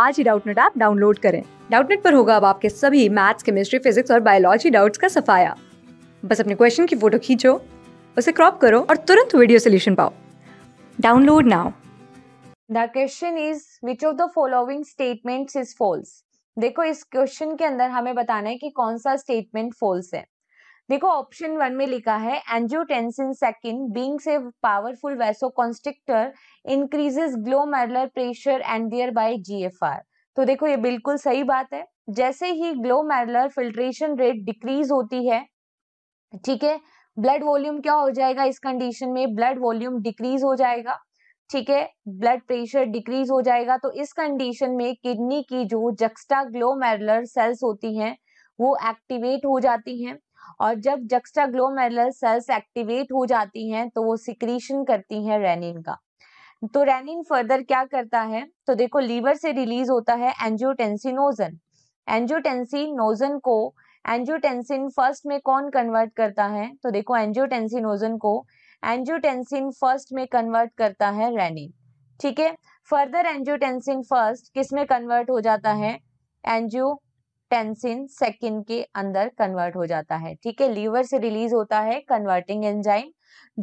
आज ही Doubtnut app download करें डाउटनेट पर होगा अब आपके सभी मैथ्स केमिस्ट्री फिजिक्स और बायोलॉजी डाउट्स का सफाया बस अपने क्वेश्चन की फोटो खींचो उसे क्रॉप करो और तुरंत वीडियो सोल्यूशन पाओ download now the question is which of the following statements is false देखो इस क्वेश्चन के अंदर हमें बताना है कि कौन सा स्टेटमेंट फॉल्स है देखो ऑप्शन वन में लिखा है एंजियोटेंसिन सेकेंड बींग से powerful vasoconstrictor increases glomerular pressure and thereby GFR तो देखो ये बिल्कुल सही बात है जैसे ही ग्लोमेरुलर फिल्ट्रेशन रेट डिक्रीज होती है ठीक है ब्लड वॉल्यूम क्या हो जाएगा इस कंडीशन में ब्लड वॉल्यूम डिक्रीज हो जाएगा ठीक है ब्लड प्रेशर डिक्रीज हो जाएगा तो इस कंडीशन में किडनी की जो जक्स्टा ग्लोमेरुलर सेल्स होती हैं वो एक्टिवेट हो जाती हैं और जब जक्स्टा ग्लोमेरुलर सेल्स एक्टिवेट हो जाती हैं तो वो सिक्रीशन करती हैं रेनिन का तो रेनिन फर्दर क्या करता है तो देखो लीवर से रिलीज होता है एंजियोटेंसिनोजन एंजियोटेंसिनोजन को एंजियोटेंसिन फर्स्ट में कौन कन्वर्ट करता है तो देखो एंजियोटेंसिनोजन को एंजियोटेंसिन फर्स्ट में कन्वर्ट करता है रेनिन ठीक है फर्दर एंजियोटेंसिन फर्स्ट किस में कन्वर्ट हो जाता है एंजियो टेंसिन सेकेंड के अंदर कन्वर्ट हो जाता है ठीक है लीवर से रिलीज होता है कन्वर्टिंग एंजाइम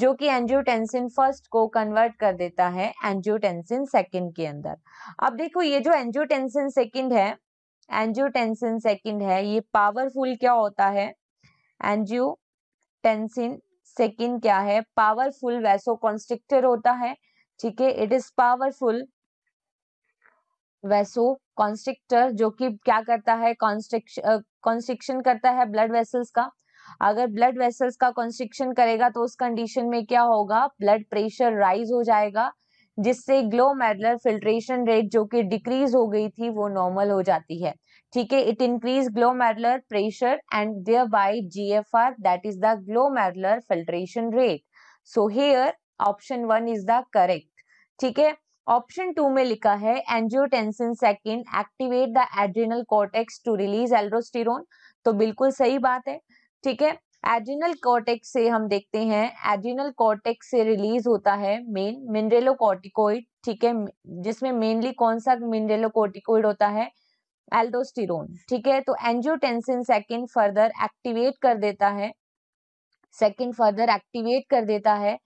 जो कि एंजियोटेंसिन फर्स्ट को कन्वर्ट कर देता है एंजियोटेंसिन सेकेंड के अंदर अब देखो ये जो एंजियोटेंसिन सेकेंड है एंजियोटेंसिन सेकेंड है ये पावरफुल क्या होता है एंजियोटेंसिन सेकेंड क्या है पावरफुल वैसो कॉन्स्ट्रिक्टर होता है ठीक है it is powerful vasoconstrictor जो कि क्या करता है कॉन्स्ट्रिक्शन कॉन्स्ट्रिक्शन करता है ब्लड वेसल्स का अगर ब्लड वेसल्स का कॉन्स्ट्रिक्शन करेगा तो उस कंडीशन में क्या होगा ब्लड प्रेशर राइज हो जाएगा जिससे मेडलर फिल्ट्रेशन रेट जो कि डिक्रीज हो गई थी वो नॉर्मल हो जाती है ठीक है it increase glomerular pressure and thereby G F R that is the medullar filtration rate so here option one is the correct ठीक है ऑप्शन टू में लिखा है angiotensin second activate the adrenal cortex to release aldosterone तो बिल्कुल सही बात है ठीक है एड्रिनल कॉर्टेक्स से हम देखते हैं एड्रिनल कॉर्टेक्स से रिलीज होता है मेन मिनरेलोकॉर्टिकोइड ठीक है जिसमें मेनली कौन सा मिनरेलोकॉर्टिकोइड होता है एल्डोस्टिरोन ठीक है तो एंजियोटेंसिन सेकेंड फर्दर एक्टिवेट कर देता है सेकेंड फर्दर एक्टिवेट कर देता है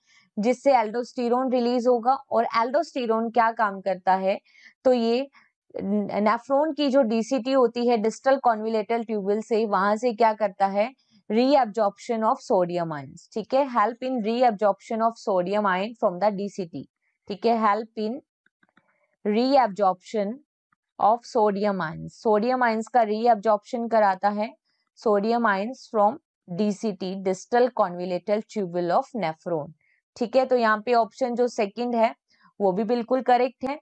जिससे एल्डोस्टिरोन रिलीज होगा और एल्डोस्टिरोन क्या काम करता है तो ये नेफ्रोन की जो डीसीटी होती है डिस्टल कॉन्विलेटल ट्यूबवेल से वहां से क्या करता है रीअब्जॉर्प्शन ऑफ सोडियम आयंस ठीक है help in reabsorption of sodium ion from the DCT ठीक है help in reabsorption of sodium ions sodium ions का रीअब्जॉर्प्शन कराता है sodium ions from DCT distal convoluted tubule of nephron ठीक है तो यहाँ पे ऑप्शन जो सेकंड है वो भी बिल्कुल करेक्ट है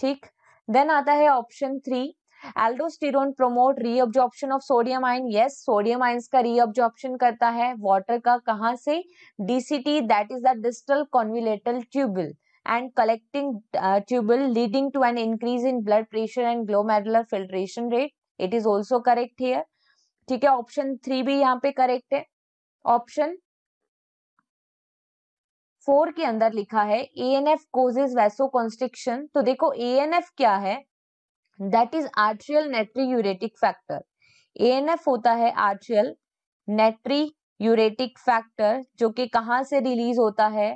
ठीक देन आता है option three aldosterone promote reabsorption of sodium ion yes sodium ions का रीअब्जॉर्प्शन करता है वॉटर का कहाँ से DCT that is the distal convoluted tubule and collecting uh, tubule leading to an increase in blood pressure and glomerular filtration rate it is also correct here ठीक है option three भी यहाँ पे करेक्ट है option four के अंदर लिखा है A N F causes vasoconstriction तो देखो ए एन एफ क्या है that is atrial natriuretic factor A N F होता है आर्ट्रियल नेट्री यूरेटिक फैक्टर जो कि कहाँ से रिलीज होता है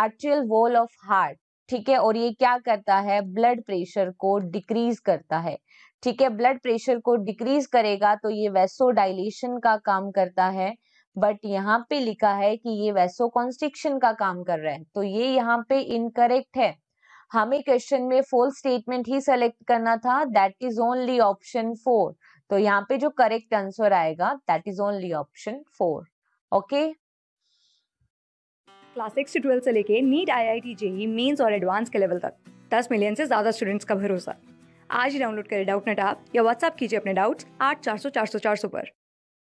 आर्ट्रियल वॉल ऑफ हार्ट ठीक है और ये क्या करता है ब्लड प्रेशर को डिक्रीज करता है ठीक है ब्लड प्रेशर को डिक्रीज करेगा तो ये वैसो डाइलेशन का काम करता है बट यहाँ पे लिखा है कि ये वैसो कॉन्स्ट्रिक्शन का काम कर रहा है तो ये यहाँ पे इनकरेक्ट है हमें क्वेश्चन में फोल स्टेटमेंट ही सेलेक्ट करना था that is only option four तो यहाँ पे जो करेक्ट आंसर आएगा that is only option four okay class six to twelfth से लेके NEET I I T JEE mains और एडवांस के लेवल तक दस मिलियन से ज़्यादा स्टूडेंट्स का भरोसा आज ही डाउनलोड करें डाउट नेट आप या व्हाट्सएप कीजिए अपने डाउट्स आठ चार सौ चार सौ चार सौ पर